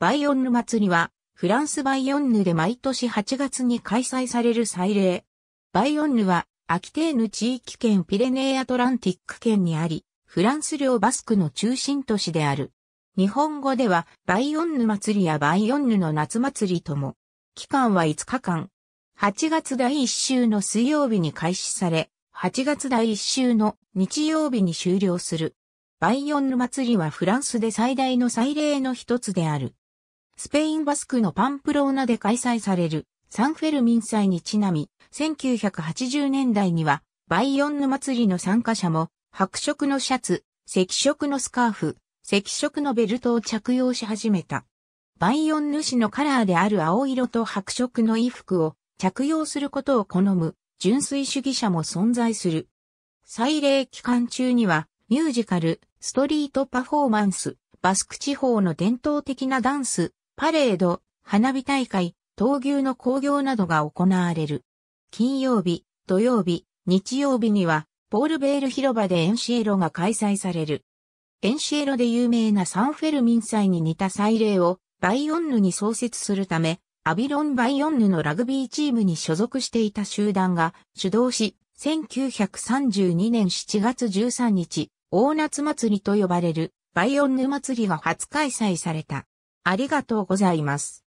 バイオンヌ祭りは、フランスバイオンヌで毎年8月に開催される祭礼。バイオンヌは、アキテーヌ地域圏ピレネーアトランティック圏にあり、フランス領バスクの中心都市である。日本語では、バイオンヌ祭りやバイオンヌの夏祭りとも。期間は5日間。8月第1週の水曜日に開始され、8月第1週の日曜日に終了する。バイオンヌ祭りはフランスで最大の祭礼の一つである。スペインバスクのパンプローナで開催されるサンフェルミン祭にちなみ、1980年代にはバイヨンヌ祭りの参加者も白色のシャツ、赤色のスカーフ、赤色のベルトを着用し始めた。バイヨンヌ市のカラーである青色と白色の衣服を着用することを好む純粋主義者も存在する。祭礼期間中にはミュージカル、ストリートパフォーマンス、バスク地方の伝統的なダンス、パレード、花火大会、闘牛の興行などが行われる。金曜日、土曜日、日曜日には、ポールベール広場でエンシエロが開催される。エンシエロで有名なサンフェルミン祭に似た祭礼をバイオンヌに創設するため、アビロン・バイオンヌのラグビーチームに所属していた集団が主導し、1932年7月13日、大夏祭りと呼ばれるバイオンヌ祭りが初開催された。ありがとうございます。